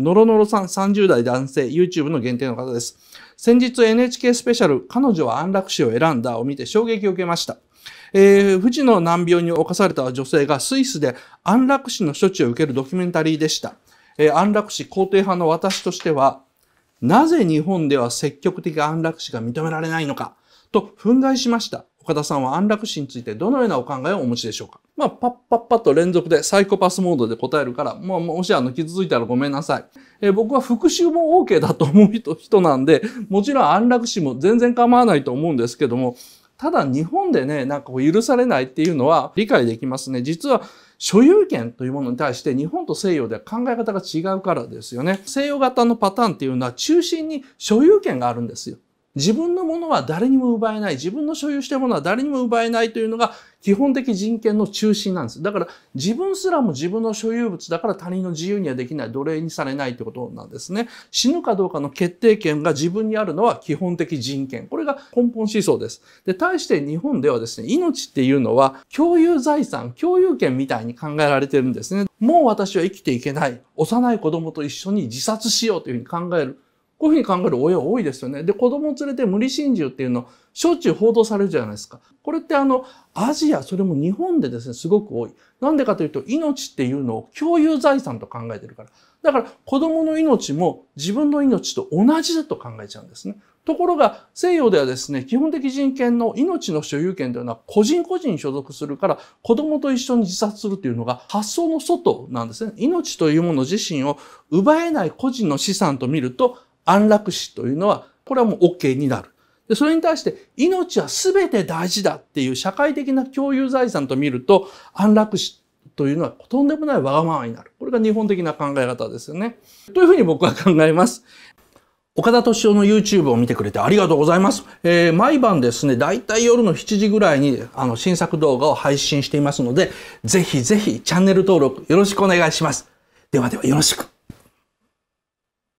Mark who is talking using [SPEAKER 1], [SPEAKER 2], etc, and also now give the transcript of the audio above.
[SPEAKER 1] のろのろさん30代男性 YouTube の限定の方です。先日 NHK スペシャル彼女は安楽死を選んだを見て衝撃を受けました。えー、富士の難病に侵された女性がスイスで安楽死の処置を受けるドキュメンタリーでした。えー、安楽死肯定派の私としては、なぜ日本では積極的安楽死が認められないのかと憤慨しました。岡田さんは安楽死についてどのようなお考えをお持ちでしょうかまあ、パッパッパッと連続でサイコパスモードで答えるから、まあ、もしあの、傷ついたらごめんなさい。えー、僕は復讐も OK だと思う人人なんで、もちろん安楽死も全然構わないと思うんですけども、ただ日本でね、なんかこう許されないっていうのは理解できますね。実は所有権というものに対して日本と西洋では考え方が違うからですよね。西洋型のパターンっていうのは中心に所有権があるんですよ。自分のものは誰にも奪えない。自分の所有してるものは誰にも奪えないというのが基本的人権の中心なんです。だから自分すらも自分の所有物だから他人の自由にはできない、奴隷にされないということなんですね。死ぬかどうかの決定権が自分にあるのは基本的人権。これが根本思想です。で、対して日本ではですね、命っていうのは共有財産、共有権みたいに考えられてるんですね。もう私は生きていけない。幼い子供と一緒に自殺しようというふうに考える。こういうふうに考える親多いですよね。で、子供を連れて無理心中っていうの、しょっちゅう報道されるじゃないですか。これってあの、アジア、それも日本でですね、すごく多い。なんでかというと、命っていうのを共有財産と考えてるから。だから、子供の命も自分の命と同じだと考えちゃうんですね。ところが、西洋ではですね、基本的人権の命の所有権というのは個人個人に所属するから、子供と一緒に自殺するというのが発想の外なんですね。命というもの自身を奪えない個人の資産と見ると、安楽死というのは、これはもう OK になる。で、それに対して命は全て大事だっていう社会的な共有財産と見ると安楽死というのはとんでもないわがままになる。これが日本的な考え方ですよね。というふうに僕は考えます。岡田敏夫の YouTube を見てくれてありがとうございます。えー、毎晩ですね、だいたい夜の7時ぐらいにあの新作動画を配信していますので、ぜひぜひチャンネル登録よろしくお願いします。ではではよろしく。